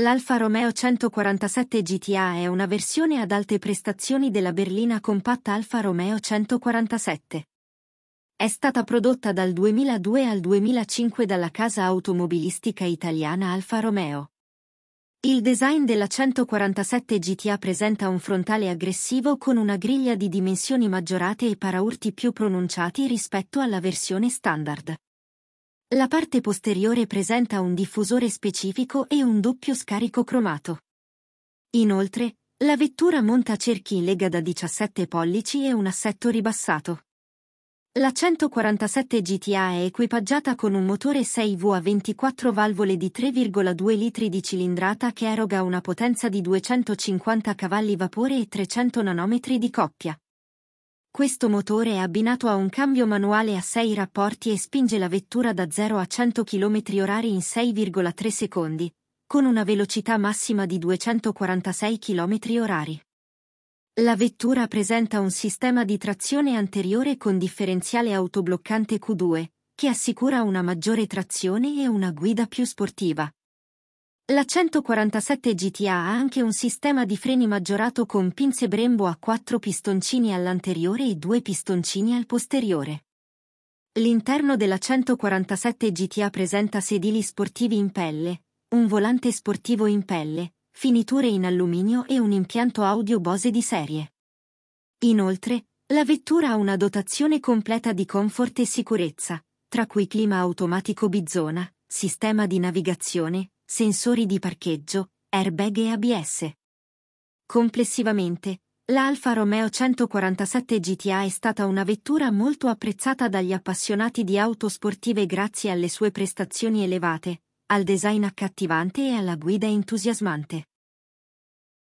L'Alfa Romeo 147 GTA è una versione ad alte prestazioni della berlina compatta Alfa Romeo 147. È stata prodotta dal 2002 al 2005 dalla casa automobilistica italiana Alfa Romeo. Il design della 147 GTA presenta un frontale aggressivo con una griglia di dimensioni maggiorate e paraurti più pronunciati rispetto alla versione standard. La parte posteriore presenta un diffusore specifico e un doppio scarico cromato. Inoltre, la vettura monta cerchi in lega da 17 pollici e un assetto ribassato. La 147 GTA è equipaggiata con un motore 6V a 24 valvole di 3,2 litri di cilindrata che eroga una potenza di 250 cavalli vapore e 300 nanometri di coppia. Questo motore è abbinato a un cambio manuale a 6 rapporti e spinge la vettura da 0 a 100 km/h in 6,3 secondi, con una velocità massima di 246 km/h. La vettura presenta un sistema di trazione anteriore con differenziale autobloccante Q2, che assicura una maggiore trazione e una guida più sportiva, la 147 GTA ha anche un sistema di freni maggiorato con pinze Brembo a quattro pistoncini all'anteriore e due pistoncini al posteriore. L'interno della 147 GTA presenta sedili sportivi in pelle, un volante sportivo in pelle, finiture in alluminio e un impianto audio Bose di serie. Inoltre, la vettura ha una dotazione completa di comfort e sicurezza, tra cui clima automatico Bizona, sistema di navigazione, sensori di parcheggio, airbag e ABS. Complessivamente, l'Alfa Romeo 147 GTA è stata una vettura molto apprezzata dagli appassionati di auto sportive grazie alle sue prestazioni elevate, al design accattivante e alla guida entusiasmante.